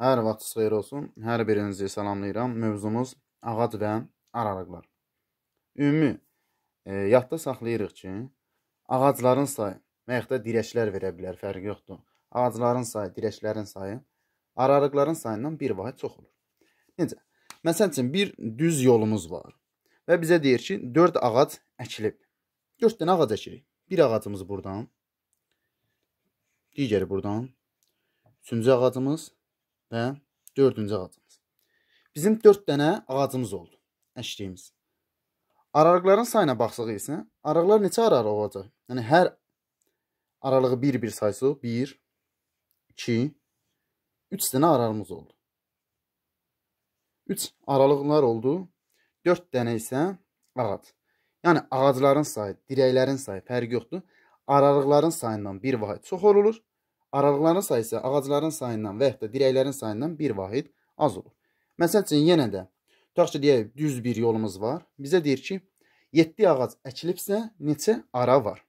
Hər vaxt xeyir olsun. Hər birinizi salamlayıram. Mövzumuz ağac və ararıqlar. Ümumi e, yadda saxlayırıq ki, ağacların sayı və yaxud da dirəklər verə bilər, fərqi yoxdur. Ağacların sayı, dirəklərin sayı ararıqların sayından bir vahid çox olur. Necə? Məsəl üçün bir düz yolumuz var və bizə deyir ki, 4 ağac əkilib. 4 dənə ağac əkirik. Bir ağacımız burdan, digəri burdan, üçüncü ağacımız və dördüncü ağacımız. Bizim dörd dənə ağacımız oldu, əşliyimiz. Ararıqların sayına baxsaq isə, ararıqlar neçə ararıq olacaq? Yəni, hər aralığı bir-bir saysıq, bir, iki, üç dənə aralığımız oldu. Üç aralıqlar oldu, dörd dənə isə ağac. Yəni, ağacların sayı, dirəklərin sayı fərqi yoxdur. Aralıqların sayından bir vahid çox olulur. Aralıqların sayı isə ağacların sayından və yaxud da dirəklərin sayından bir vahid az olur. Məsəl üçün, yenə də, tutaq ki, deyək, düz bir yolumuz var. Bizə deyir ki, 7 ağac əkilibsə, neçə ara var?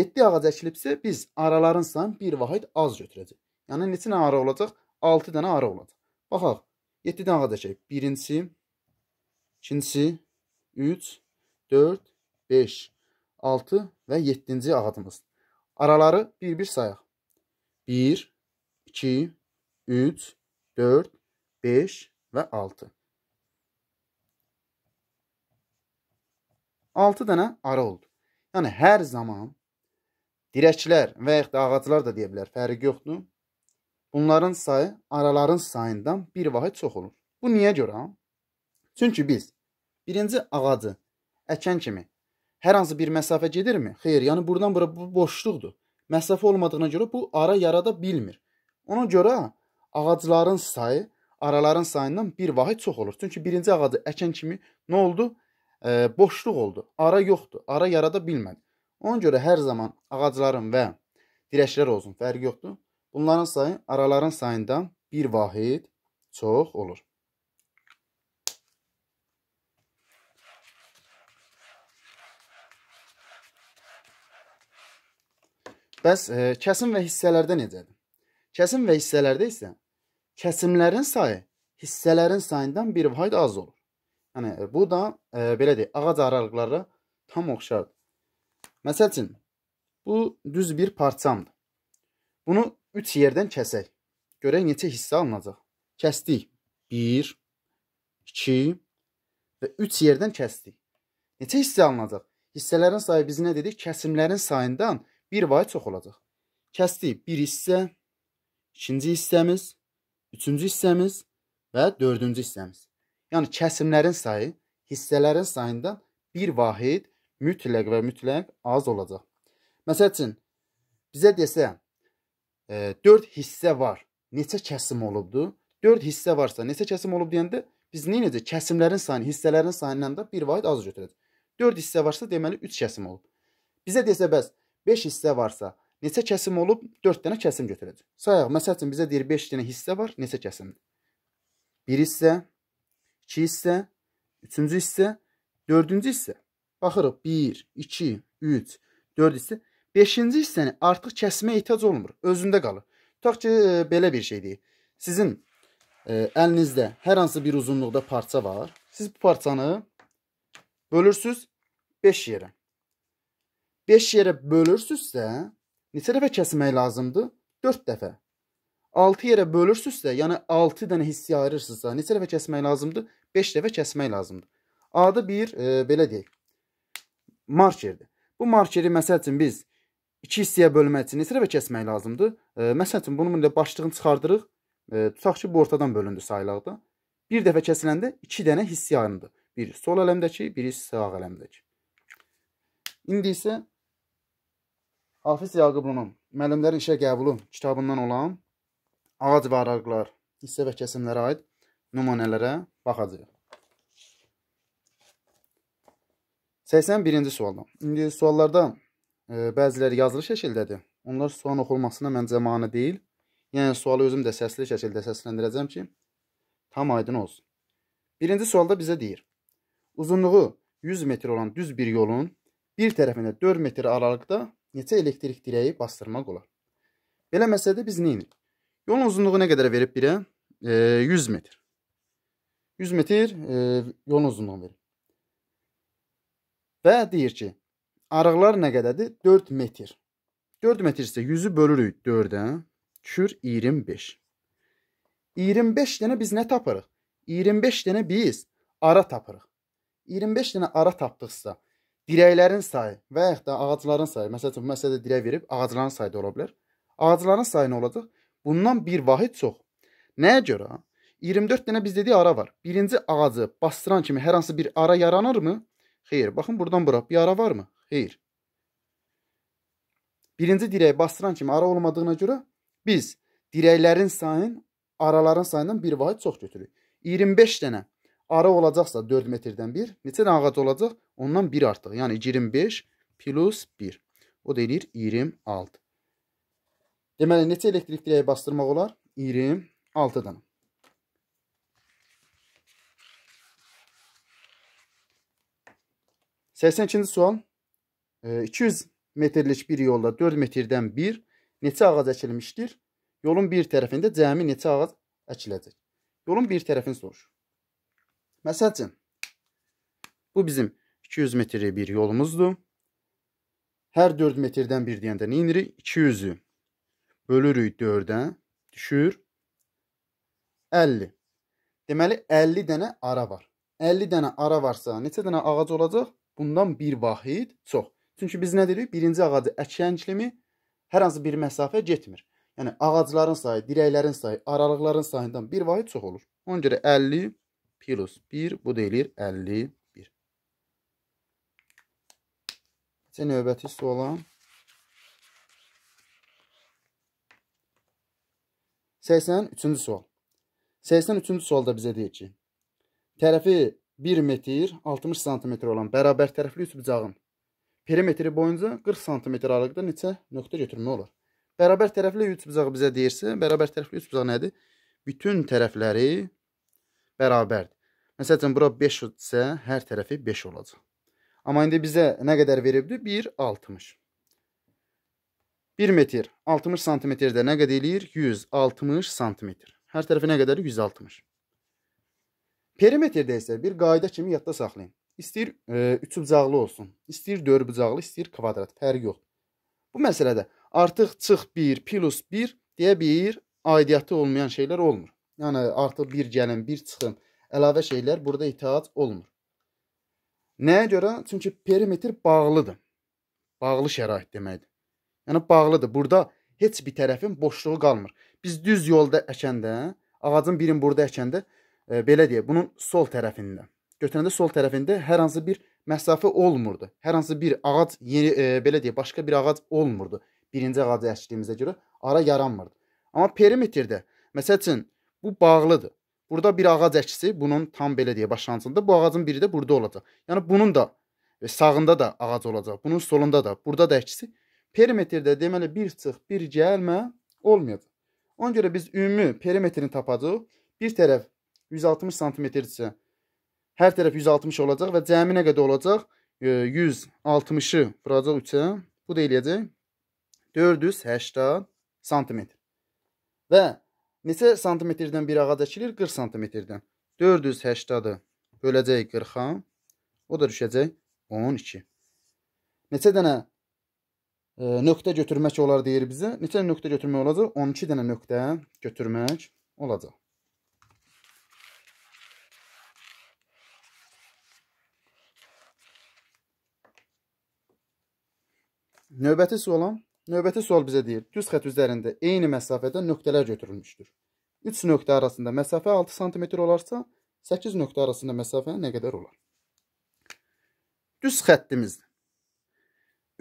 7 ağac əkilibsə, biz araların sayından bir vahid az götürəcək. Yəni, neçə ara olacaq? 6 dənə ara olacaq. Baxaq, 7 dənə ağac əkilib. Birincisi, ikincisi, 3, 4, 5, 6 və 7-ci ağacımız. Araları bir-bir sayaq. 1, 2, 3, 4, 5 və 6. 6 dənə ara oldu. Yəni, hər zaman dirəklər və yaxud da ağaclar da deyə bilər, fərqi yoxdur. Bunların sayı araların sayından bir vahid çox olur. Bu niyə görə? Çünki biz birinci ağacı əkən kimi hər hansı bir məsafə gedirmi? Xeyr, yəni buradan bura bu boşluqdur məsafə olmadığına görə bu ara yarada bilmir. Ona görə ağacların sayı araların sayından bir vahid çox olur. Çünki birinci ağacı əkən kimi nə oldu? E, boşluq oldu. Ara yoxdur. Ara yarada bilmədi. Ona görə hər zaman ağacların və dirəklər olsun, fərqi yoxdur. Bunların sayı araların sayından bir vahid çox olur. Bəs e, kəsim və hissələrdə necədir? Kəsim və hissələrdə isə kəsimlərin sayı hissələrin sayından bir vahid az olur. Yəni e, bu da e, belə deyək, ağac aralıqları tam oxşardır. Məsəl üçün bu düz bir parçamdır. Bunu 3 yerdən kəsək. Görək neçə hissə alınacaq. Kəsdik. 1 2 və 3 yerdən kəsdik. Neçə hissə alınacaq? Hissələrin sayı biz nə dedik? Kəsimlərin sayından bir vay çox olacaq. Kəsdik bir hissə, ikinci hissəmiz, üçüncü hissəmiz və dördüncü hissəmiz. Yəni kəsimlərin sayı hissələrin sayından bir vahid mütləq və mütləq az olacaq. Məsəl üçün bizə desə e, 4 hissə var. Neçə kəsim olubdu? 4 hissə varsa neçə kəsim olub deyəndə biz necə kəsimlərin sayını, hissələrin sayından da bir vahid az götürəcəyik. 4 hissə varsa deməli 3 kəsim olub. Bizə desə bəs 5 hissə varsa, neçə kəsim olub? 4 dənə kəsim götürəcək. Sayaq, məsəl üçün bizə deyir 5 dənə hissə var, neçə kəsimdir? 1 hissə, 2 hissə, 3-cü hissə, 4-cü hissə. Baxırıq 1, 2, 3, 4 hissə. 5-ci hissəni artıq kəsmə ehtiyac olmur, özündə qalır. Tutaq ki, e, belə bir şeydir. Sizin ə, e, əlinizdə hər hansı bir uzunluqda parça var. Siz bu parçanı bölürsüz 5 yerə. 5 yerə bölürsünüzsə, neçə dəfə kəsmək lazımdır? 4 dəfə. 6 yerə bölürsünüzsə, yəni 6 dənə hissə ayırırsınızsa, neçə dəfə kəsmək lazımdır? 5 dəfə kəsmək lazımdır. Adı bir, e, belə deyək, markerdir. Bu markeri məsəl üçün biz 2 hissəyə bölmək üçün neçə dəfə kəsmək lazımdır? E, məsəl üçün bunun da başlığını çıxardırıq. E, tutaq ki, bu ortadan bölündü saylaqda. Bir dəfə kəsiləndə 2 dənə hissə ayrıldı. Biri sol ələmdəki, biri sağ ələmdəki. İndi isə Hafiz Yaqıblının Müəllimlər İşə Qəbulu kitabından olan ağac və araqlar, hissə və kəsimlərə aid nümunələrə baxacağıq. 81-ci sualda. İndi suallarda e, bəziləri yazılı şəkildədir. Onlar sual oxulmasına məncə mane deyil. Yəni sualı özüm də səsli şəkildə səsləndirəcəm ki, tam aydın olsun. Birinci sualda bizə deyir. Uzunluğu 100 metr olan düz bir yolun bir tərəfində 4 metr aralıqda neçə elektrik dirəyi bastırmaq olar? Belə məsələdə biz nə edirik? Yolun uzunluğu nə qədər verib birə? E, 100 metr. 100 metr e, yolun uzunluğu verib. Və deyir ki, arıqlar nə qədərdir? 4 metr. 4 metr isə 100-ü bölürük 4-ə, düşür 25. 25 dənə biz nə tapırıq? 25 dənə biz ara tapırıq. 25 dənə ara tapdıqsa, dirəklərin sayı və yaxud da ağacların sayı, məsəl üçün məsələdə dirək verib ağacların sayı da ola bilər. Ağacların sayı nə olacaq? Bundan bir vahid çox. Nəyə görə? 24 dənə biz dedik ara var. Birinci ağacı bastıran kimi hər hansı bir ara yaranırmı? Xeyr. Baxın buradan bura bir ara varmı? Xeyr. Birinci dirəyi bastıran kimi ara olmadığına görə biz dirəklərin sayının araların sayından bir vahid çox götürürük. 25 dənə ara olacaqsa 4 metrdən bir, neçə dənə ağac olacaq? Ondan bir artıq. Yəni 25 plus 1. O da eləyir 26. Deməli, neçə elektrik dirəyi bastırmaq olar? 26 dənə. Səksən ikinci sual. 200 e, metrlik bir yolda 4 metrdən 1 neçə ağac əkilmişdir? Yolun bir tərəfində cəmi neçə ağac əkiləcək? Yolun bir tərəfini soruşur. Məsəl üçün, bu bizim 200 metrə bir yolumuzdur. Hər 4 metrdən bir deyəndə nə inirik? 200-ü bölürük 4-ə, düşür 50. Deməli 50 dənə ara var. 50 dənə ara varsa neçə dənə ağac olacaq? Bundan bir vahid çox. Çünki biz nə deyirik? Birinci ağacı əkən kimi hər hansı bir məsafə getmir. Yəni ağacların sayı, dirəklərin sayı, aralıqların sayından bir vahid çox olur. Ona görə 50 plus 1. Bu da eləyir 51. Necə növbəti suala? 83-cü sual. 83-cü sualda bizə deyir ki, tərəfi 1 metr 60 sm olan bərabər tərəfli üçbucağın perimetri boyunca 40 sm aralıqda neçə nöqtə götürmək olar? Bərabər tərəfli üçbucaq bizə deyirsə, bərabər tərəfli üçbucaq nədir? Bütün tərəfləri bərabərdir. Məsələn, bura 5-dirsə, hər tərəfi 5 olacaq. Amma indi bizə nə qədər veribdi? 1, 60. 1 metr 60 santimetrdə nə qədər eləyir? 160 santimetr. Hər tərəfi nə qədər? 160. Perimetrdə isə bir qayda kimi yadda saxlayın. İstəyir e, üç bucaqlı olsun, istəyir dörd bucaqlı, istəyir kvadrat, fərqi yoxdur. Bu məsələdə artıq çıx 1 plus 1 deyə bir aidiyyatı olmayan şeylər olmur. Yəni artıq bir gəlin, bir çıxım, əlavə şeylər burada ehtiyac olmur. Nəyə görə? Çünki perimetr bağlıdır. Bağlı şərait deməkdir. Yəni bağlıdır. Burada heç bir tərəfin boşluğu qalmır. Biz düz yolda əkəndə, ağacın birini burada əkəndə e, belə deyək, bunun sol tərəfində. Götürəndə sol tərəfində hər hansı bir məsafə olmurdu. Hər hansı bir ağac yeni e, belə deyək, başqa bir ağac olmurdu. Birinci ağacı əkdiyimizə görə ara yaranmırdı. Amma perimetrdə məsəl üçün Bu bağlıdır. Burada bir ağac əkisi bunun tam belə deyə başlanğıcında bu ağacın biri də burada olacaq. Yəni bunun da e, sağında da ağac olacaq. Bunun solunda da, burada da əkisi. Perimetrdə deməli bir çıx, bir gəlmə olmayacaq. Ona görə biz ümumi perimetrini tapacağıq. Bir tərəf 160 sm-dirsə, hər tərəf 160 olacaq və cəmi nə qədər olacaq? 160-ı e, vuracaq 3-ə. Bu da eləyəcək 480 sm. Və Neçə santimetrdən bir ağac əkilir? 40 santimetrdən. 480-ı böləcək 40-a. O da düşəcək 12. Neçə dənə e, nöqtə götürmək olar deyir bizə? Neçə nöqtə götürmək olacaq? 12 dənə nöqtə götürmək olacaq. Növbəti sualam Növbəti sual bizə deyir, düz xətt üzərində eyni məsafədə nöqtələr götürülmüşdür. 3 nöqtə arasında məsafə 6 sm olarsa, 8 nöqtə arasında məsafə nə qədər olar? Düz xəttimizdir.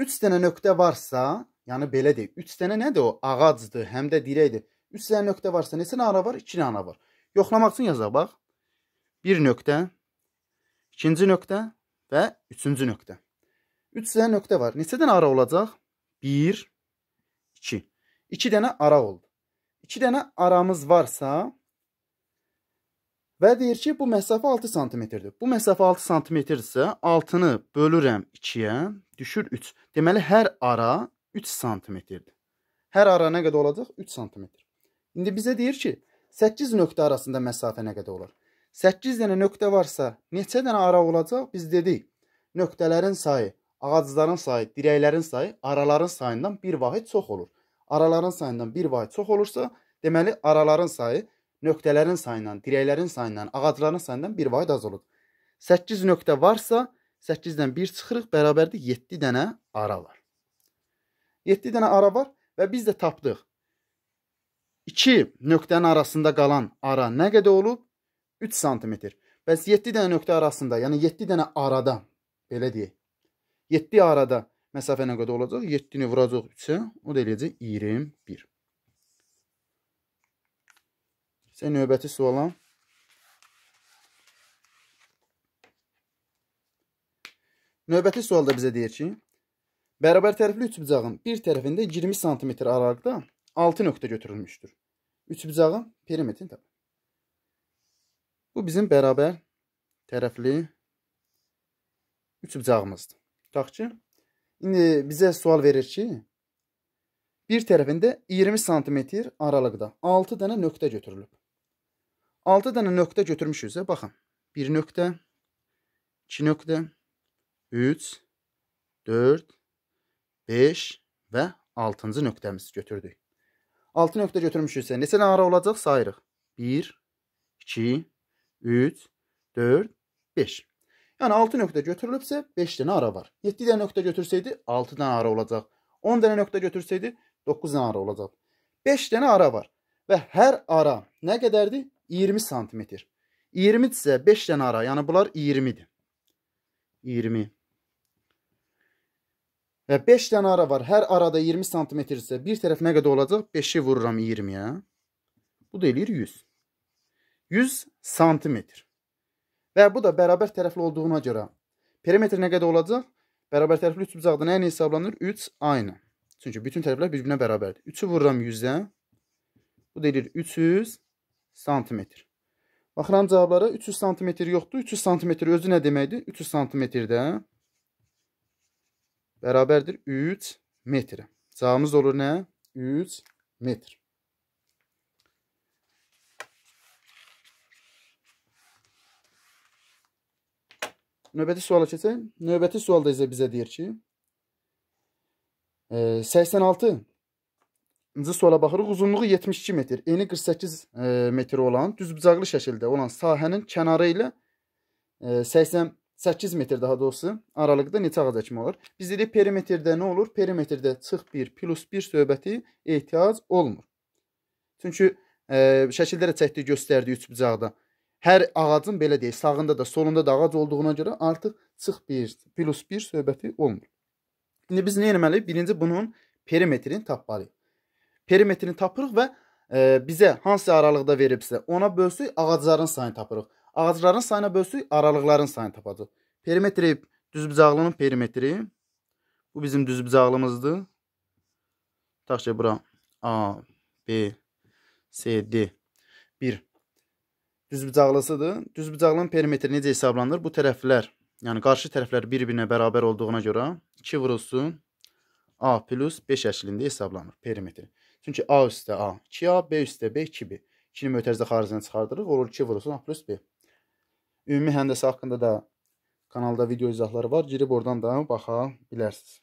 3 dənə nöqtə varsa, yəni belə deyək, 3 dənə nədir o? Ağacdır, həm də dirəkdir. 3 dənə nöqtə varsa, neçə nara var? 2 nara var. Yoxlamaq üçün yazaq bax. 1 nöqtə, 2-ci nöqtə və 3-cü nöqtə. 3 dənə nöqtə var. Neçə dənə ara olacaq? 1 2. 2 dənə ara oldu. 2 dənə aramız varsa və deyir ki, bu məsafə 6 sm-dir. Bu məsafə 6 sm-dirsə, 6-nı bölürəm 2-yə, düşür 3. Deməli hər ara 3 sm-dir. Hər ara nə qədər olacaq? 3 sm. İndi bizə deyir ki, 8 nöqtə arasında məsafə nə qədər olur? 8 dənə nöqtə varsa, neçə dənə ara olacaq? Biz dedik, nöqtələrin sayı ağacların sayı, dirəklərin sayı araların sayından bir vahid çox olur. Araların sayından bir vahid çox olursa, deməli araların sayı nöqtələrin sayından, dirəklərin sayından, ağacların sayından bir vahid az olur. 8 nöqtə varsa, 8-dən 1 çıxırıq, bərabərdir 7 dənə ara var. 7 dənə ara var və biz də tapdıq. 2 nöqtənin arasında qalan ara nə qədər olub? 3 sm. Bəs 7 dənə nöqtə arasında, yəni 7 dənə arada, belə deyək, 7 arada məsafə nə qədər olacaq? 7-ni vuracaq 3-ə, o da eləyəcək 21. Sən növbəti suala. Növbəti sualda bizə deyir ki, bərabər tərəfli üçbucağın bir tərəfində 20 sm aralıqda 6 nöqtə götürülmüşdür. Üçbucağın perimetrini tap. Bu bizim bərabər tərəfli üçbucağımızdır tutaq ki, indi bizə sual verir ki, bir tərəfində 20 sm aralıqda 6 dənə nöqtə götürülüb. 6 dənə nöqtə götürmüşüzsə, baxın. 1 nöqtə, 2 nöqtə, 3, 4, 5 və 6-cı nöqtəmizi götürdük. 6 nöqtə götürmüşüksə, neçə dənə ara olacaq sayırıq? 1, 2, 3, 4, 5. Yani 6 nokta götürülüpse 5 tane ara var. 7 tane nokta götürseydi 6 tane ara olacak. 10 tane nokta götürseydi 9 tane ara olacak. 5 tane ara var ve her ara ne qədərdir? 20 santimetre. 20 ise 5 tane ara, yani bunlar 20 20. Ve 5 tane ara var. Her arada 20 santimetre ise bir tərəf ne kadar olacak? 5 vururam 20-yə. Bu da eləyir 100. 100 santimetre. Və bu da bərabər tərəfli olduğuna görə perimetr nə qədər olacaq? Bərabər tərəfli 3 bucaqda nə ilə hesablanır? 3 aynı. Çünki bütün tərəflər bir-birinə bərabərdir. 3-ü vururam 100-ə. Bu deyilir 300 santimetr. Baxıram cavablara 300 santimetr yoxdur. 300 santimetr özü nə deməkdir? 300 santimetrdə bərabərdir 3 metrə. Cavabımız olur nə? 3 metr. növbəti suala keçək. Növbəti sualda isə bizə deyir ki, 86-cı e, suala baxırıq. Uzunluğu 72 metr, eni 48 e, metr olan, düzbucaqlı şəkildə olan sahənin kənarı ilə 88 e, metr daha doğrusu aralıqda neçə ağac əkmək olar? Biz dedik perimetrdə nə olur? Perimetrdə çıx 1 plus 1 söhbəti ehtiyac olmur. Çünki ə, şəkildə də çəkdiyi göstərdiyi üç bucaqda hər ağacın belə deyək, sağında da, solunda da ağac olduğuna görə artıq çıx 1 plus 1 söhbəti olmur. İndi biz nə etməliyik? Birinci bunun perimetrini tapmalıyıq. Perimetrini tapırıq və e, bizə hansı aralıqda veribsə, ona bölsək ağacların sayını tapırıq. Ağacların sayına bölsək aralıqların sayını tapacağıq. Perimetri düzbucaqlının perimetri bu bizim düzbucaqlımızdır. Tutaq ki, bura A, B, C, D 1 düzbucaqlısıdır. Düzbucaqlının perimetri necə hesablanır? Bu tərəflər, yəni qarşı tərəflər bir-birinə bərabər olduğuna görə 2 vurulsun A plus 5 əslində hesablanır perimetri. Çünki A üstə A 2A, B üstə B 2B. 2-ni mötərizə xaricinə çıxardırıq, olur 2 vurulsun A plus B. Ümumi həndəsə haqqında da kanalda video izahları var. Girib oradan da baxa bilərsiniz.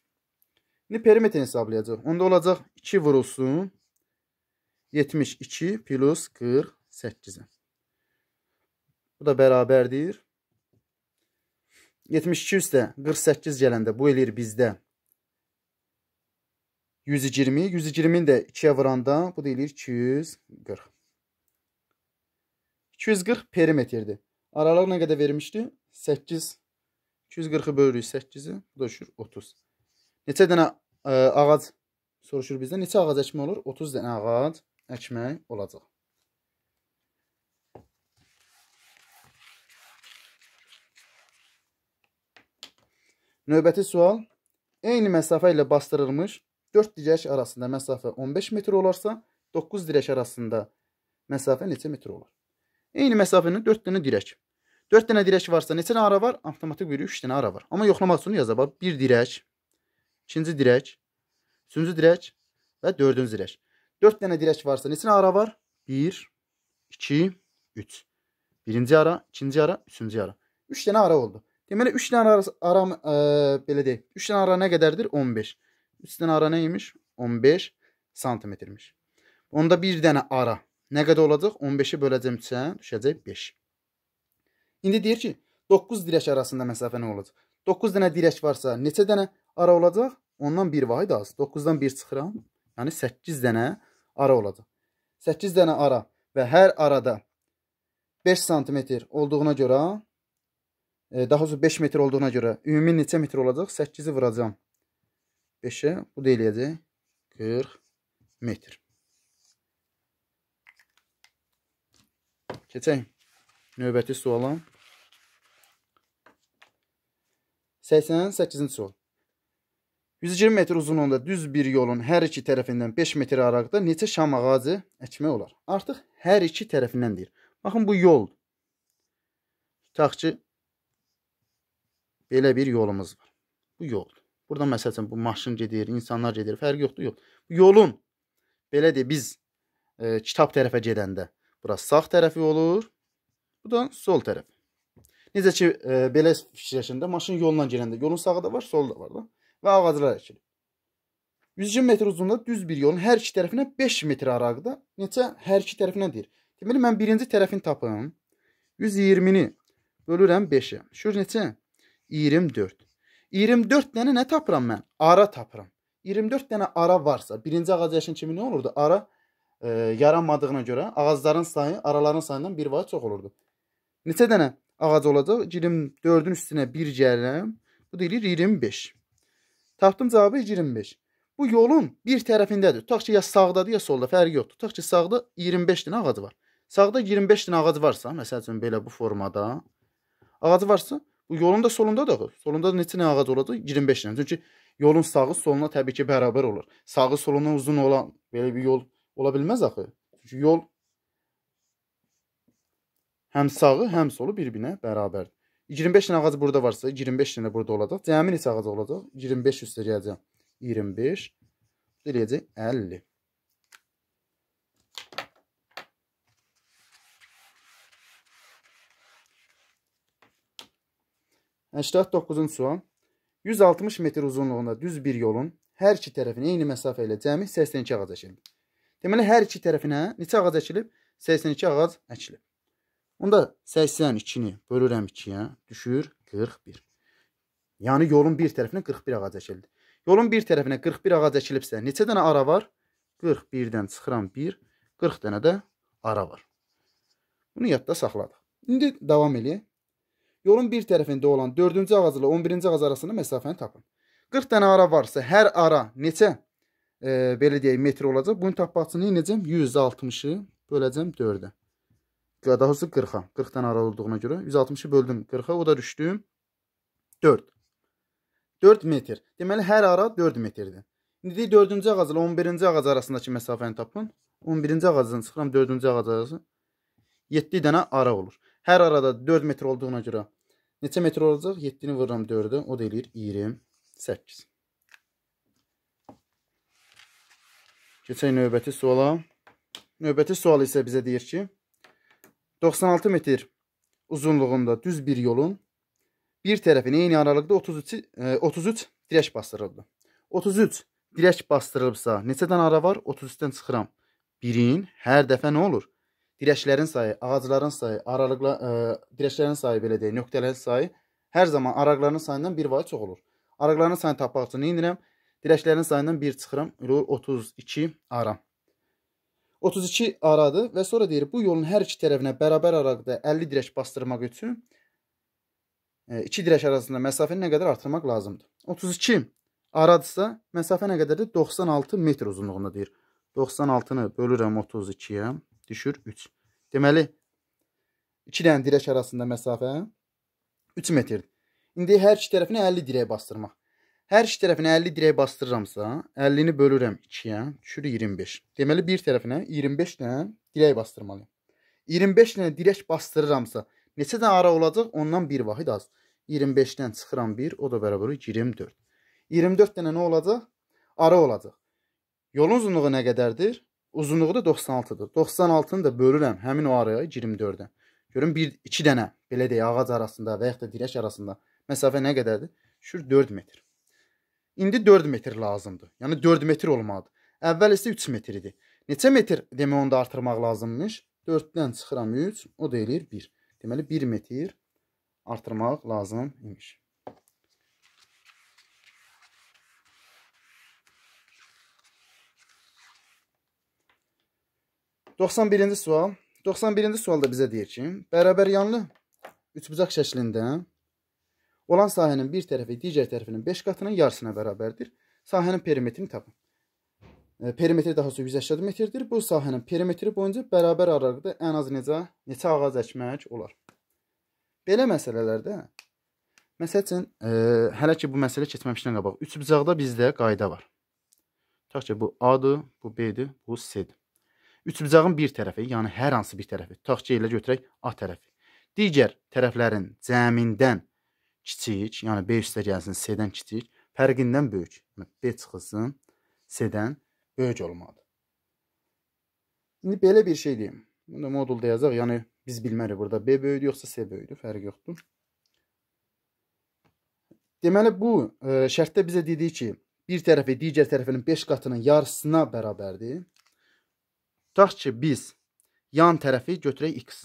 İndi perimetri hesablayacaq. Onda olacaq 2 vurulsun 72 plus 48-ə. Bu da bərabərdir. 72 üstə 48 gələndə bu eləyir bizdə 120. 120-ni də 2-yə vuranda bu da eləyir 240. 240 perimetrdir. Aralıq nə qədər vermişdi? 8. 240-ı bölürük 8-i. Bu da düşür 30. Neçə dənə ə, e, ağac soruşur bizdən? Neçə ağac əkmək olur? 30 dənə ağac əkmək olacaq. Növbəti sual. Eyni məsafə ilə bastırılmış 4 dirək arasında məsafə 15 metr olarsa, 9 dirək arasında məsafə neçə metr olar? Eyni məsafənin 4 dənə dirək. 4 dənə dirək varsa neçə dənə ara var? Avtomatik bir 3 dənə ara var. Amma yoxlamaq üçün yaza bax 1 dirək, ikinci dirək, üçüncü dirək və dördüncü dirək. 4 dənə dirək varsa neçə ara var? 1 2 3. Birinci ara, ikinci ara, üçüncü ara. 3 dənə ara oldu. Deməli 3 dənə ara, ara ə, e, belə deyək. 3 dənə ara nə qədərdir? 15. 3 dənə ara nə imiş? 15 santimetrmiş. Onda bir dənə ara nə qədər olacaq? 15-i böləcəmsə düşəcək 5. İndi deyir ki, 9 dirək arasında məsafə nə olacaq? 9 dənə dirək varsa neçə dənə ara olacaq? Ondan 1 vahid az. 9-dan 1 çıxıram. Yəni 8 dənə ara olacaq. 8 dənə ara və hər arada 5 sm olduğuna görə E, daha doğrusu 5 metr olduğuna görə ümumi neçə metr olacaq? 8-i vuracam. 5-ə bu da eləyəcək 40 metr. Keçək növbəti suala. 88-ci sual. 120 metr uzunluğunda düz bir yolun hər iki tərəfindən 5 metr aralıqda neçə şam ağacı əkmək olar? Artıq hər iki tərəfindən deyir. Baxın bu yoldur. Tutaq ki, Belə bir yolumuz var. Bu yol. Burada məsəl üçün bu maşın gedir, insanlar gedir, fərqi yoxdur, yol. Bu yolun belə deyə biz e, kitab tərəfə gedəndə bura sağ tərəfi olur, bu da sol tərəf. Necə ki e, belə fikirləşəndə maşın yolla gedəndə yolun sağı da var, solu da var da və ağaclar əkilir. 120 metr uzunluqda düz bir yolun hər iki tərəfinə 5 metr araqda neçə hər iki tərəfinə deyir. Deməli mən birinci tərəfini tapım. 120-ni bölürəm 5-ə. Şur neçə? 24. 24 dənə nə tapıram mən? Ara tapıram. 24 dənə ara varsa, birinci ağac yaşın kimi nə olurdu? Ara e, yaranmadığına görə ağacların sayı araların sayından bir vaxt çox olurdu. Neçə dənə ağac olacaq? 24-ün üstünə 1 gəlirəm. Bu deyilir 25. Tapdım cavabı 25. Bu yolun bir tərəfindədir. Tutaq ki, ya sağdadır, ya solda, fərqi yoxdur. Tutaq ki, sağda 25 dənə ağacı var. Sağda 25 dənə ağacı varsa, məsəl üçün belə bu formada ağacı varsa, Bu yolun da solunda da olur. Solunda da neçə nə ağac olacaq? 25 dənə. Çünki yolun sağı soluna təbii ki bərabər olur. Sağı solundan uzun olan belə bir yol ola bilməz axı. Çünki yol həm sağı, həm solu bir-birinə bərabərdir. 25 dənə ağac burada varsa, 25 dənə burada olacaq. Cəmi neçə ağac olacaq? 25 üstə gələcək. 25 eləyəcək 50. 89-cu sual. 160 metr uzunluğunda düz bir yolun hər iki tərəfinə eyni məsafə ilə cəmi 82 ağac əkilib. Deməli, hər iki tərəfinə neçə ağac əkilib? 82 ağac əkilib. Onda 82-ni bölürəm 2-yə, düşür 41. Yəni, yolun bir tərəfinə 41 ağac əkildi. Yolun bir tərəfinə 41 ağac əkilibsə, neçə dənə ara var? 41-dən çıxıram 1, 40 dənə də ara var. Bunu yadda saxladıq. İndi davam edək. Yolun bir tərəfində olan 4-cü ağacla 11-ci ağac arasında məsafəni tapın. 40 dənə ara varsa, hər ara neçə e, belə deyək metr olacaq? Bunun tapmaqçını necəm? 160-ı böləcəm 4-ə. Daha doğrusu 40-a. 40 dənə ara olduğuna görə 160-ı böldüm 40-a, o da düşdü 4. 4 metr. Deməli hər ara 4 metrdir. İndi 4-cü ağacla 11-ci ağac arasındakı məsafəni tapın. 11-ci ağacdan çıxıram 4-cü ağac arası. 7 dənə ara olur. Hər arada 4 metr olduğuna görə Neçə metr olacaq? 7-ni vururam 4-ə. O da eləyir 28. Keçək növbəti suala. Növbəti sual isə bizə deyir ki, 96 metr uzunluğunda düz bir yolun bir tərəfi eyni aralıqda 33, 33 e, dirək bastırıldı. 33 dirək bastırılıbsa neçə dənə ara var? 33-dən çıxıram. Birin hər dəfə nə olur? dirəklərin sayı, ağacların sayı, aralıqlar, ə, e, dirəklərin sayı belə deyək, nöqtələrin sayı hər zaman araqların sayından 1 vay çox olur. Araqların sayını tapmaq üçün nə edirəm? Dirəklərin sayından 1 çıxıram, olur 32 ara. 32 aradır və sonra deyir bu yolun hər iki tərəfinə bərabər araqda 50 dirək bastırmaq üçün e, iki dirək arasında məsafəni nə qədər artırmaq lazımdır. 32 aradsa məsafə nə qədərdir? 96 metr uzunluğunda deyir. 96-nı bölürəm 32-yə düşür 3. Deməli 2 dənə dirək arasında məsafə 3 metrdir. İndi hər iki tərəfinə 50 dirək bastırmaq. Hər iki tərəfinə 50 dirək bastırıramsa, 50-ni bölürəm 2-yə, düşür 25. Deməli bir tərəfinə 25 dənə dirək bastırmalıyam. 25 dənə dirək bastırıramsa, neçə dənə ara olacaq? Ondan bir vahid az. 25-dən çıxıram 1, o da bərabər 24. 24 dənə nə olacaq? Ara olacaq. Yolun uzunluğu nə qədərdir? Uzunluğu da 96-dır. 96-nı da bölürəm həmin o araya 24-ə. Görün 1 2 dənə belə deyək ağac arasında və yaxud da dirək arasında məsafə nə qədərdir? Şür 4 metr. İndi 4 metr lazımdır. Yəni 4 metr olmalıdır. Əvvəl isə 3 metr idi. Neçə metr demək onda artırmaq lazımmış? 4-dən çıxıram 3, o da eləyir 1. Deməli 1 metr artırmaq lazım imiş. 91-ci sual. 91-ci sualda bizə deyir ki, bərabəryanlı üçbucaq şəklində olan sahənin bir tərəfi digər tərəfinin 5 qatının yarısına bərabərdir. Sahənin perimetrini tapın. E, perimetri daha sonra 180 metrdir. Bu sahənin perimetri boyunca bərabər aralıqda ən az necə neçə ağac əkmək olar? Belə məsələlərdə məsəl üçün e, hələ ki bu məsələ keçməmişdən qabaq üçbucaqda bizdə qayda var. Tutaq ki bu A-dır, bu B-dir, bu C-dir üçbucağın bir tərəfi, yəni hər hansı bir tərəfi, tutaq ki, elə götürək A tərəfi. Digər tərəflərin cəmindən kiçik, yəni B üstə gəlsin C-dən kiçik, fərqindən böyük. Yəni B çıxılsın C-dən böyük olmalıdır. İndi belə bir şey deyim. Bunda modulda yazaq, yəni biz bilmərik burada B böyüdür yoxsa C böyüdür, fərqi yoxdur. Deməli bu ə, e, şərtdə bizə dedik ki, bir tərəfi digər tərəfinin 5 qatının yarısına bərabərdir. Tutaq ki, biz yan tərəfi götürək x.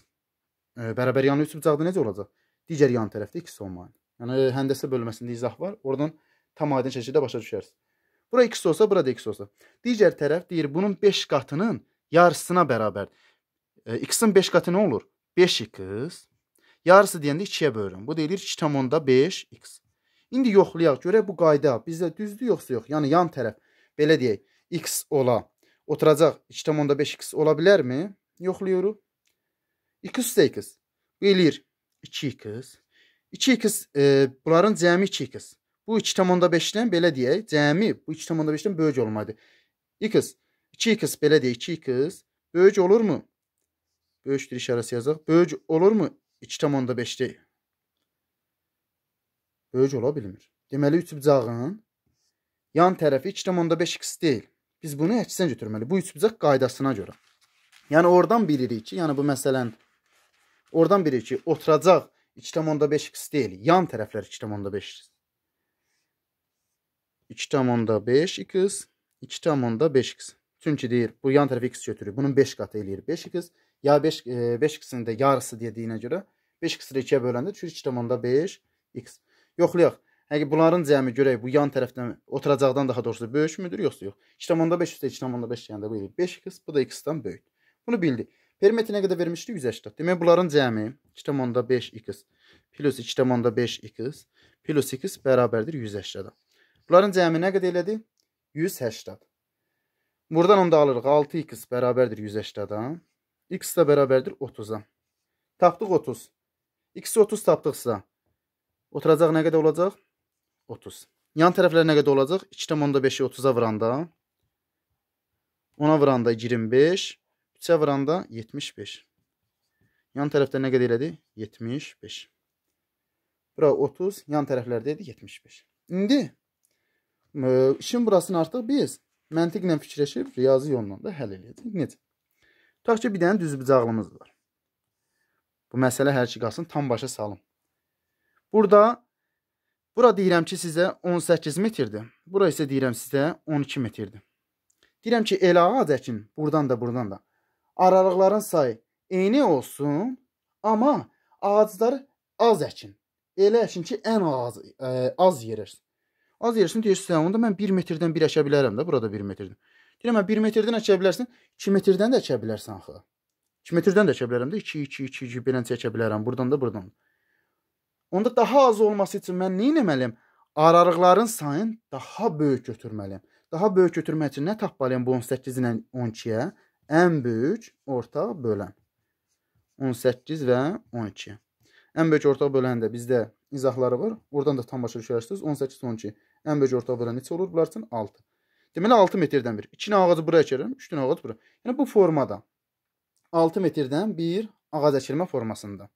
Bərabər yanı 3 bucaqda necə olacaq? Digər yan tərəfdə x olmalıdır. Yəni həndəsə bölməsində izah var. Oradan tam aydın şəkildə başa düşərsiniz. Bura x olsa, burada x olsa. Digər tərəf deyir bunun 5 qatının yarısına bərabərdir. X-in 5 qatı nə olur? 5x. Yarısı deyəndə 2-yə bölürəm. Bu deyilir 2,5x. İndi yoxlayaq, görək bu qayda bizdə düzdür yoxsa yox. Yəni yan tərəf belə deyək, x ola oturacaq 2,5x ola bilərmi? Yoxlayırıq. 2 üstə 2x. Bu eləyir 2x. 2x e, bunların cəmi 2x. Bu 2,5-dən belə deyək, cəmi bu 2,5-dən böyük olmalıdır. x 2x belə deyək, 2x böyük olurmu? Böyükdür işarəsi yazaq. Böyük olurmu? 2,5-də. Böyük ola bilmir. Deməli 3 bucağın yan tərəfi 2,5x deyil. Biz bunu əksinə götürməliyik. Bu üçbucaq qaydasına görə. Yəni oradan bilirik ki, yəni bu məsələn oradan bilirik ki, oturacaq 2.5x deyil, yan tərəflər 2.5x. 2.5x, 2.5x. Çünki deyir, bu yan tərəfi x götürür. Bunun 5 qatı eləyir 5x. Ya 5 5x-in də yarısı dediyinə görə 5x-i 2-yə böləndə düşür 2.5x. Yoxlayaq. Həqiqi bunların cəmi görək bu yan tərəfdən oturacaqdan daha doğrusu böyükmüdür yoxsa yox? 2.5 üstə 2.5 yəni bu 5x, bu da x-dan böyük. Bunu bildik. Perimetr nə qədər vermişdi? 180. Demək bunların cəmi 2.5x plus 2.5x plus x bərabərdir 180. Bunların cəmi nə qədər elədi? 180. Buradan onu da alırıq. 6x bərabərdir 180-dan. x də bərabərdir 30-dan. Tapdıq 30. x-i 30 tapdıqsa oturacaq nə qədər olacaq? 30. Yan tərəflər nə qədər olacaq? 2,5-i 30-a vuranda 10-a vuranda 25, 3-ə vuranda 75. Yan tərəfdə nə qədər elədi? 75. Bura 30, yan tərəflərdə idi 75. İndi e, işin burasını artıq biz məntiqlə fikirləşib riyazi yolla da həll eləyəcəyik. Necə? Tutaq ki, bir dənə düzbucaqlımız var. Bu məsələ hər iki qalsın tam başa salım. Burada Bura deyirəm ki, sizə 18 metrdir. Bura isə deyirəm sizə 12 metrdir. Deyirəm ki, elə ağac əkin, buradan da, buradan da. Aralıqların sayı eyni olsun, amma ağacları az əkin. Elə əkin ki, ən az, ə, e, az yerir. Az yerirsin, deyirsən, sən onda mən 1 metrdən 1 əkə bilərəm də, burada 1 metrdən. Deyirəm, mən 1 metrdən əkə bilərsən, 2 metrdən də əkə bilərsən axı. 2 metrdən də əkə bilərəm də, 2, 2, 2, 2 belən çəkə bilərəm, buradan da, buradan da. Onda daha az olması üçün mən nə etməliyəm? Ararıqların sayını daha böyük götürməliyəm. Daha böyük götürmək üçün nə tapmalıyam bu 18 ilə 12-yə? Ən böyük ortaq bölən. 18 və 12. Ən böyük ortaq böləndə bizdə izahları var. Oradan da tam başa düşərsiniz. 18 12. Ən böyük ortaq bölən neçə olur? Bunlar üçün 6. Deməli 6 metrdən bir. 2 ağacı bura əkirəm, 3 ağacı bura. Yəni bu formada 6 metrdən bir ağac əkilmə formasında.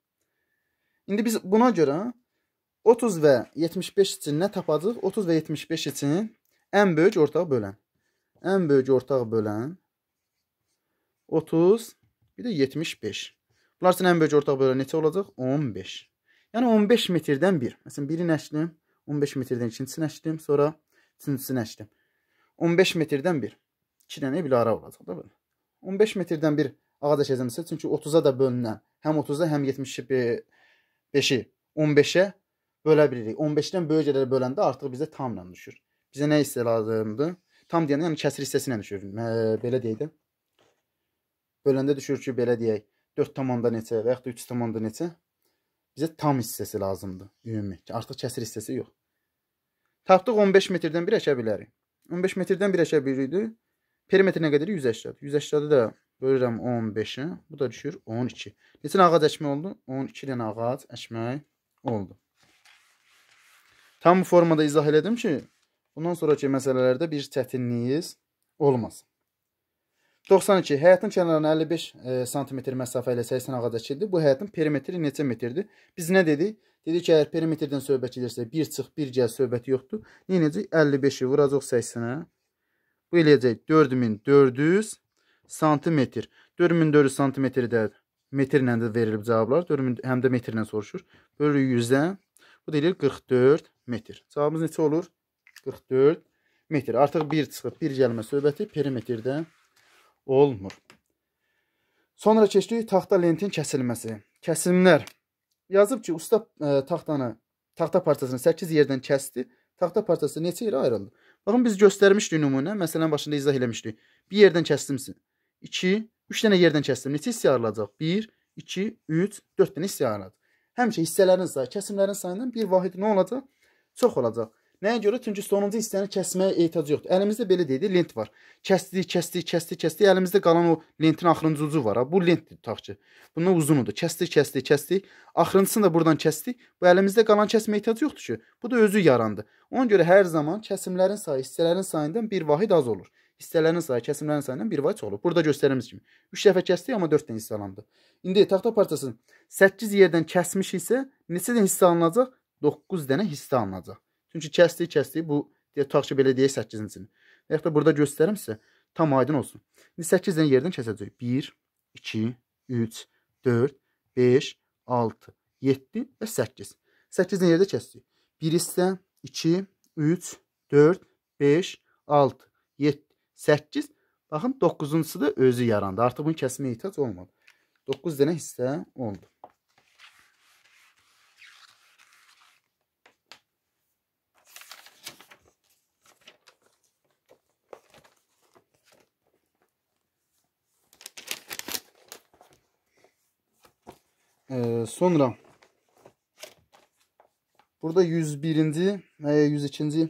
İndi biz buna görə 30 və 75 üçün nə tapacağıq? 30 və 75 üçün ən böyük ortaq bölən. Ən böyük ortaq bölən 30, bir də 75. Bunlar üçün ən böyük ortaq bölən neçə olacaq? 15. Yəni 15 metrdən bir. Məsələn, birini əşdim, 15 metrdən ikincisini əşdim, sonra üçüncüsünü əşdim. 15 metrdən bir. 2 dənə bir ara olacaq da belə. 15 metrdən bir ağac əkəcəmsə, çünki 30-a da bölünən, həm 30-a, həm 75 5-i 15-ə bölə bilirik. 15-dən böyük ədədə böləndə artıq bizə tamla düşür. Bizə nə hissə lazımdır? Tam deyəndə yəni kəsr hissəsi ilə düşür. Mə, belə deyək də. Böləndə düşür ki, belə deyək, 4 tamanda neçə və yaxud da 3 tamanda neçə? Bizə tam hissəsi lazımdır ümumi. Artıq kəsr hissəsi yox. Tapdıq 15 metrdən bir əkə bilərik. 15 metrdən bir əkə bilirdik. Perimetrinə qədər 180. 180-də də Bölürəm 15-i. Bu da düşür 12. Neçin ağac əkmək oldu? 12 dənə ağac əkmək oldu. Tam bu formada izah elədim ki, bundan sonraki məsələlərdə bir çətinliyiniz olmasın. 92. Həyətin kənarına 55 e, sm məsafə ilə 80 ağac əkildi. Bu həyətin perimetri neçə metrdir? Biz nə dedik? Dedik ki, əgər perimetrdən söhbət edirsə, bir çıx, bir gəl söhbəti yoxdur. Yenəcək 55-i vuracaq 80-ə. Bu eləyəcək 4400 santimetr. 4400 santimetri də metrlə də verilib cavablar. 4, həm də metrlə soruşur. Bölürük 100-dən. Bu deyilir 44 metr. Cavabımız neçə olur? 44 metr. Artıq 1 çıxıb, 1 gəlmə söhbəti perimetrdə olmur. Sonra keçdik taxta lentin kəsilməsi. Kəsimlər. Yazıb ki, usta ə, e, taxtanı, taxta parçasını 8 yerdən kəsdi. Taxta parçası neçə yerə ayrıldı? Baxın biz göstərmişdik nümunə, məsələnin başında izah eləmişdik. Bir yerdən kəsdimsin. 2, 3 dənə yerdən kəsdim. Neçə hissiyə ayrılacaq? 1, 2, 3, 4 dənə hissiyə ayrılacaq. Həmişə hissələrin sayı, kəsimlərin sayından bir vahid nə olacaq? Çox olacaq. Nəyə görə? Çünki sonuncu hissəni kəsməyə ehtiyac yoxdur. Əlimizdə belə deyildi, lent var. Kəsdik, kəsdik, kəsdik, kəsdik. Əlimizdə qalan o lentin axırıncıcı var ha. Bu lentdir tutaq ki. Bundan uzunudur. Kəsdik, kəsdik, kəsdik. Axırıncısını da buradan kəsdik. Bu əlimizdə qalan kəsmə ehtiyac yoxdur ki. Bu da özü yarandı. Ona görə hər zaman kəsimlərin sayı hissələrin sayından bir vahid az olur. Hissələrin sayı kəsimlərin sayından bir vahid çox olur. Burada göstərdiyimiz kimi 3 dəfə kəsdik, amma 4 dənə hissə alındı. İndi taxta parçasını 8 yerdən kəsmiş isə neçə dənə hissə alınacaq? 9 dənə hissə alınacaq. Çünki kəsdi, kəsdi. Bu tutaq ki, belə deyək 8-cini. Və ya da burada göstərim sizə, tam aydın olsun. İndi 8-dən yerdən kəsəcəyik. 1, 2, 3, 4, 5, 6, 7 və 8. 8-dən yerdə kəsdik. 1 isə 2, 3, 4, 5, 6, 7, 8. Baxın 9-uncusu da özü yarandı. Artıq bunun kəsmə ehtiyac olmadı. 9 dənə hissə oldu. Ee, sonra burada 101-ci və 102-ci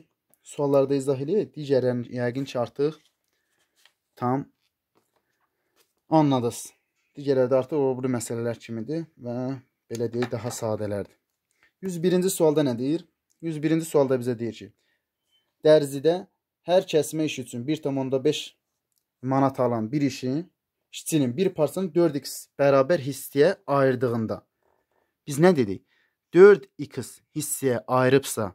suallarda izah eləyək. Digərən yəqin ki, artıq tam anladınız. Digərlərdə artıq o biri məsələlər kimidir və belə deyək, daha sadələrdir. 101-ci sualda nə deyir? 101-ci sualda bizə deyir ki, dərzidə hər kəsmə iş üçün 1,5 manat alan bir işin kiçinin bir parçanı 4x bərabər hissəyə ayırdığında biz nə dedik? 4x hissəyə ayırıbsa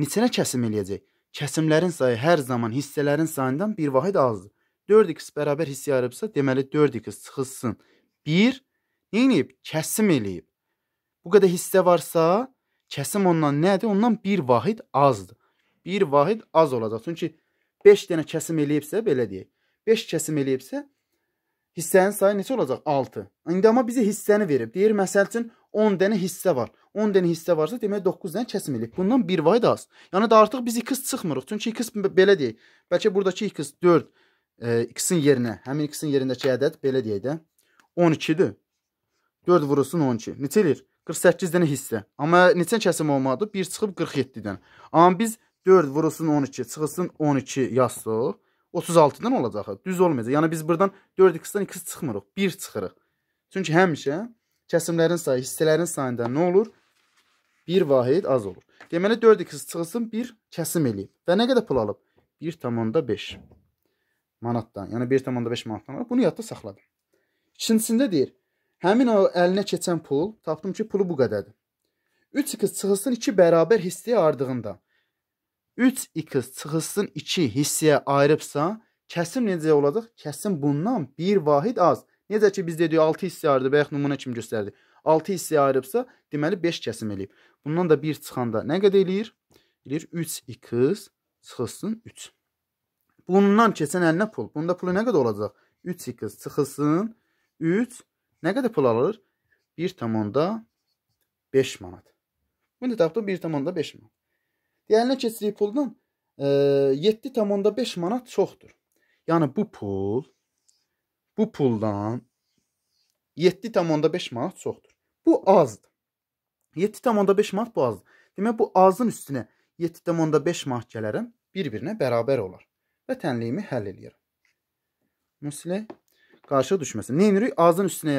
neçənə kəsim eləyəcək? Kəsimlərin sayı hər zaman hissələrin sayından bir vahid azdır. 4x bərabər hissəyə ayırıbsa, deməli 4x çıxılsın 1 nəyinib? Kəsim eləyib. Bu qədər hissə varsa, kəsim ondan nədir? Ondan 1 vahid azdır. 1 vahid az olacaq. Çünki 5 dənə kəsim eləyibsə, belə deyək. 5 kəsim eləyibsə, hissənin sayı neçə olacaq? 6. İndi amma bizə hissəni verib. Deyir, məsəl üçün 10 dənə hissə var. 10 dənə hissə varsa, demək 9 dənə kəsim eləyib. Bundan 1 vay da az. Yəni da artıq biz 2x çıxmırıq. Çünki 2x belə deyək. Bəlkə buradakı 2x 4 e, x-in yerinə, həmin x-in yerindəki ədəd belə deyək də 12-dir. 4 vurulsun 12. Neçə eləyir? 48 dənə hissə. Amma neçə kəsim olmadı? 1 çıxıb 47 dənə. Amma biz 4 vurulsun 12, çıxılsın 12 yazsaq, 36-dan olacaq. Düz olmayacaq. Yəni biz burdan 4x-dən 2 çıxmırıq. 1 çıxırıq. Çünki həmişə kəsimlərin sayı hissələrin sayında nə olur? 1 vahid az olur. Deməli 4x çıxılsın 1 kəsim eləyib. Və nə qədər pul alıb? 1,5 manatdan. Yəni 1,5 manatdan alıb. Bunu yadda saxladım. İkincisində deyir. Həmin o əlinə keçən pul, tapdım ki, pulu bu qədərdir. 3x çıxılsın 2 bərabər hissəyə ardığında. 3x çıxışsın 2 hissəyə ayırıbsa, kəsim necə olacaq? Kəsim bundan bir vahid az. Necə ki biz dedik 6 hissə ayırdı və yaxud nümunə kimi göstərdi. 6 hissəyə ayırıbsa, deməli 5 kəsim eləyib. Bundan da 1 çıxanda nə qədər eləyir? Eləyir 3x çıxışsın 3. Bundan keçən əlinə pul. Bunda pulu nə qədər olacaq? 3x çıxışsın 3 nə qədər pul alır? 1,5 manat. Bunu da tapdıq 1,5 manat. Əlinə keçirdiyi puldan e, 7,5 manat çoxdur. Yəni bu pul bu puldan 7,5 manat çoxdur. Bu azdır. 7,5 manat bu azdır. Demək bu azın üstünə 7,5 manat gələrəm, bir-birinə bərabər olar və tənliyimi həll eləyirəm. Müsli qarşı düşməsin. Neynirik? Azın üstünə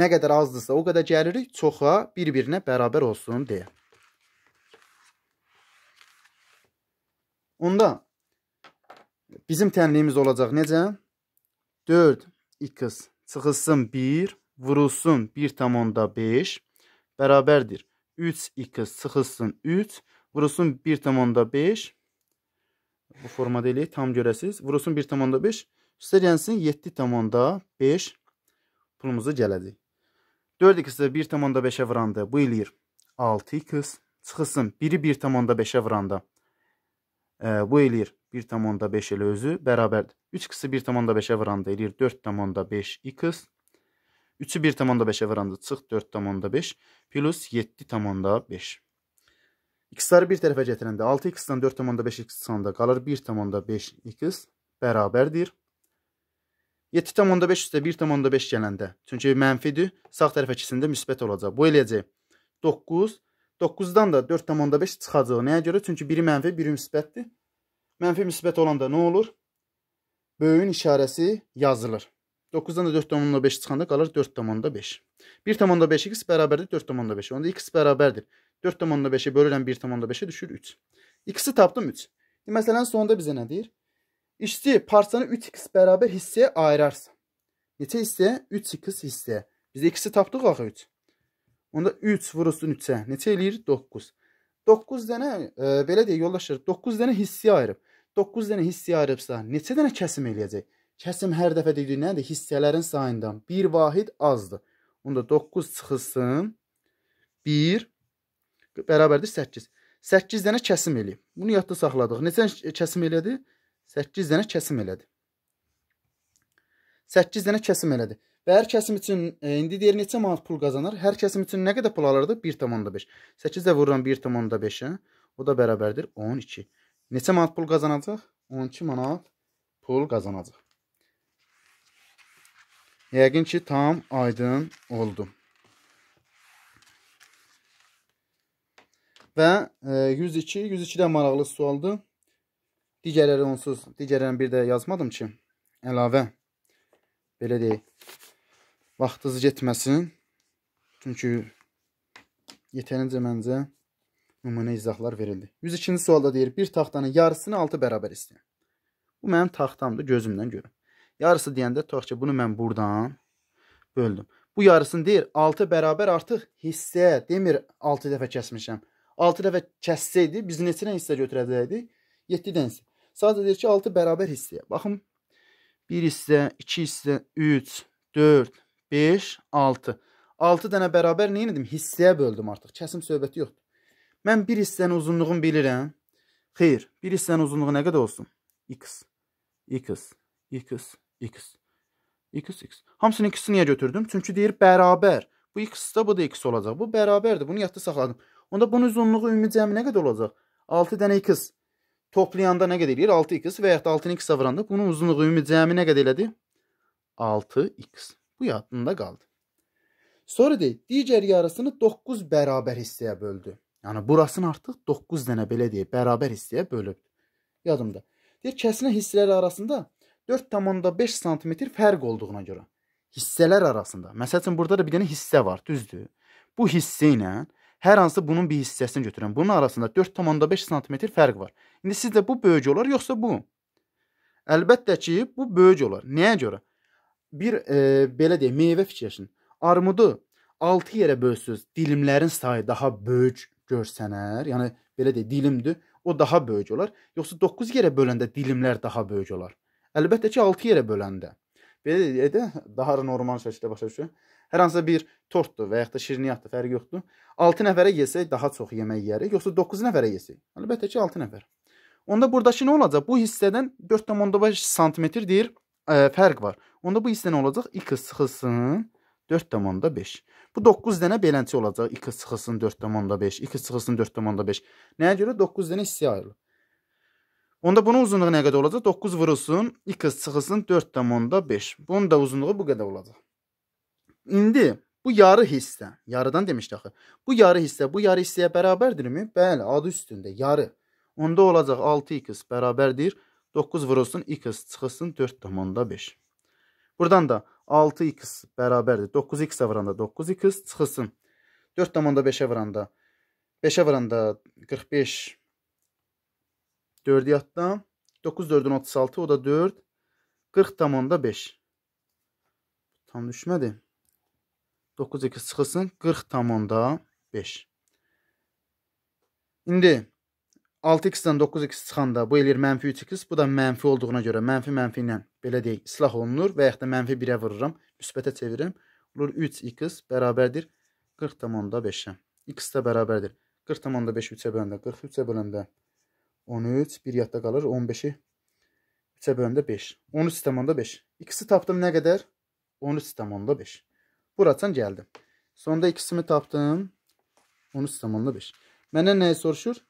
nə qədər azdırsa o qədər gəlirik çoxa bir-birinə bərabər olsun deyə. Onda bizim tənliyimiz olacaq necə? 4x çıxılsın 1, vurulsun 1,5 bərabərdir. 3x çıxılsın 3, vurulsun 1,5 bu formada eləyək, tam görəsiz. Vurulsun 1,5, üstəliyənsin 7,5 pulumuzu gələcək. 4x-də 1,5-ə vuranda bu eləyir 6x, çıxılsın 1-i 1,5-ə vuranda bu eləyir 1,5 elə özü bərabərdir. 3x-i 1,5-ə vuranda eləyir 4,5x. 3-ü 1,5-ə vuranda çıx 4,5 plus 7,5. X-ları bir tərəfə gətirəndə 6x-dən 4,5x çıxanda qalır 1,5x bərabərdir. 7,5 üstə 1,5 gələndə, çünki mənfidir, sağ tərəfə ikisində müsbət olacaq. Bu eləyəcək 9 9-dan da 4,5 çıxacaq. Nəyə görə? Çünki biri mənfi, biri müsbətdir. Mənfi müsbət olanda nə olur? Böyüyün işarəsi yazılır. 9-dan da 4,5 çıxanda qalır 4,5. 1,5x bərabərdir 4,5. Onda x bərabərdir. 4,5-i bölürəm 1,5-ə düşür 3. X-i tapdım 3. E, məsələn, sonda bizə nə deyir? İşçi parçanı 3x bərabər hissəyə ayırarsa. Neçə hissəyə? 3x hissəyə. Biz x-i tapdıq axı 3. Onda 3 vurulsun 3-ə neçə eləyir? 9. 9 dənə e, belə deyə yoldaşlar 9 dənə hissəyə ayırıb. 9 dənə hissəyə ayırıbsa neçə dənə kəsim eləyəcək? Kəsim hər dəfə deyirik nədir? Hissələrin sayından bir vahid azdır. Onda 9 çıxılsın 1 bərabərdir 8. 8 dənə kəsim eləyib. Bunu yadda saxladıq. Neçə e, kəsim elədi? 8 dənə kəsim elədi. 8 dənə kəsim elədi. Və hər kəsim üçün e, indi deyir neçə manat pul qazanır? Hər kəsim üçün nə qədər pul alırdı? 1.5. 8 də vururam 1.5-ə. O da bərabərdir 12. Neçə manat pul qazanacaq? 12 manat pul qazanacaq. Yəqin ki, tam aydın oldu. Və 102, e, 102 də maraqlı sualdır. Digərləri onsuz, digərlərini bir də yazmadım ki, əlavə, belə deyək vaxtınız getməsin. Çünki yetərincə məncə nümunə izahlar verildi. 102-ci sualda deyir, bir taxtanın yarısını 6 bərabər istəyən. Bu mənim taxtamdır, gözümdən görüm. Yarısı deyəndə tutaq ki, bunu mən buradan böldüm. Bu yarısını deyir, 6 bərabər artıq hissəyə demir 6 dəfə kəsmişəm. 6 dəfə kəssəydi, biz neçə dənə hissə götürəcəkdik? 7 dənə hissə. Sadəcə deyir ki, 6 bərabər hissəyə. Baxın, 1 hissə, 2 hissə, 3, 4, 5, 6. 6 dənə bərabər nə edim? Hissəyə böldüm artıq. Kəsim söhbəti yoxdur. Mən bir hissənin uzunluğunu bilirəm. Xeyr, bir hissənin uzunluğu nə qədər olsun? X, X, X, X, X, X. Hamısının ikisini niyə götürdüm? Çünki deyir bərabər. Bu X da bu da X olacaq. Bu bərabərdir. Bunu yadda saxladım. Onda bunun uzunluğu ümumi cəmi nə qədər olacaq? 6 dənə X. Toplayanda nə qədər eləyir? 6X və yaxud da 6-nı 2-sə vuranda bunun uzunluğu ümumi cəmi nə qədər elədi? 6X bu yadında qaldı. Sonra deyək, digər yarısını 9 bərabər hissəyə böldü. Yəni burasını artıq 9 dənə belə deyək, bərabər hissəyə bölüb. Yadımda. Deyir, kəsilən hissələr arasında 4.5 sm fərq olduğuna görə hissələr arasında. Məsəl üçün burada da bir dənə hissə var, düzdür? Bu hissə ilə hər hansı bunun bir hissəsini götürürəm. Bunun arasında 4.5 sm fərq var. İndi sizdə bu böyük olar yoxsa bu? Əlbəttə ki, bu böyük olar. Nəyə görə? bir e, belə deyək, meyvə fikirləşin. Armudu 6 yerə bölsüz, dilimlərin sayı daha böyük görsənər. Yəni belə deyək, dilimdir, o daha böyük olar. Yoxsa 9 yerə böləndə dilimlər daha böyük olar. Əlbəttə ki, 6 yerə böləndə. Belə deyək də daha normal şəkildə başa düşün. Hər hansısa bir tortdur və ya da şirniyyatdır, fərqi yoxdur. 6 nəfərə yesək daha çox yemək yeyərik, yoxsa 9 nəfərə yesək? Əlbəttə ki, 6 nəfər. Onda burdakı nə olacaq? Bu hissədən 4.5 sm deyir ə, fərq var. Onda bu hissə nə olacaq? X çıxılsın 4.5. Bu 9 dənə beləncə olacaq. X çıxılsın 4.5, X çıxılsın 4.5. Nəyə görə 9 dənə hissə ayrılır? Onda bunun uzunluğu nə qədər olacaq? 9 vurulsun, x çıxılsın 4.5. Bunun da uzunluğu bu qədər olacaq. İndi bu yarı hissə, yarıdan demişdik axı. Bu yarı hissə bu yarı hissəyə bərabərdirmi? Bəli, adı üstündə yarı. Onda olacaq 6x bərabərdir 9 vurulsun x çıxılsın 4,5. Buradan da 6x bərabərdir. 9x-ə vuranda 9x çıxılsın. 4,5-ə vuranda 5-ə vuranda 45 4-ü yaddan 9 4-ün 36 o da 4 40,5 tam düşmədi 9x çıxılsın 40,5 İndi 6x-dən 9x çıxanda bu eləyir mənfi 3x, bu da mənfi olduğuna görə mənfi mənfi ilə belə deyək, islah olunur və yaxud da mənfi 1-ə vururam, müsbətə çevirirəm. Olur 3x bərabərdir 40,5-ə. x də bərabərdir 40,5 3-ə böləndə 40, 3-ə böləndə 13, 1 yadda qalır 15-i 3-ə böləndə 5. 13,5. x-i tapdım nə qədər? 13,5. Buracan gəldim. Sonda x-imi tapdım 13,5. Məndən nəyi soruşur?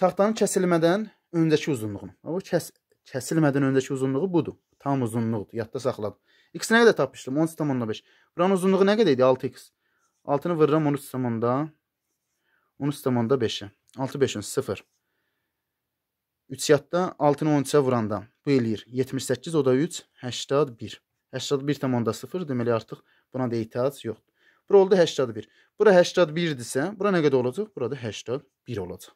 Taxtanın kəsilmədən öncəki uzunluğunu. Bu kəs kəsilmədən öncəki uzunluğu budur. Tam uzunluqdur. Yadda saxla. X nə qədər tapmışdım? 10,5. Buranın uzunluğu nə qədər idi? 6x. 6-nı vururam 13,5-ə. 6 5 0. 3 yadda 6-nı 13-ə vuranda bu eləyir 78, o da 3, 81. 81,0 deməli artıq buna da ehtiyac yoxdur. Bura oldu 81. Bura 81 idisə, bura nə qədər olacaq? Burada 81 olacaq.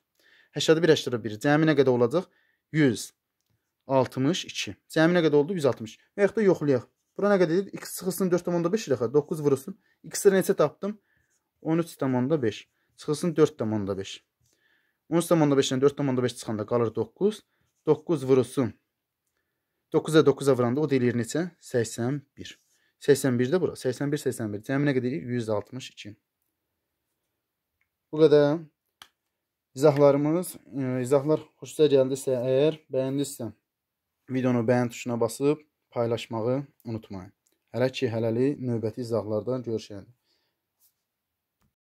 81 əşdirə 1. Cəmi nə qədər olacaq? 162. Cəmi nə qədər oldu? 160. Və yaxud da yoxlayaq. Bura nə qədər edib? X çıxılsın 4,5 ilə 9 vurulsun. X-lər neçə tapdım? 13,5. Çıxılsın 4,5. 13,5-dən 4,5 çıxanda qalır 9. 9 vurulsun. 9-a 9-a vuranda o deyilir neçə? 81. 81 də bura. 81, 81. Cəmi nə qədər edir? 162. Bu qədər izahlarımız, e, izahlar xoşunuza gəldisə əgər, bəyəndisə videonu bəyən tuşuna basıb paylaşmağı unutmayın. Hələ ki, hələlik növbəti izahlardan görüşəndə.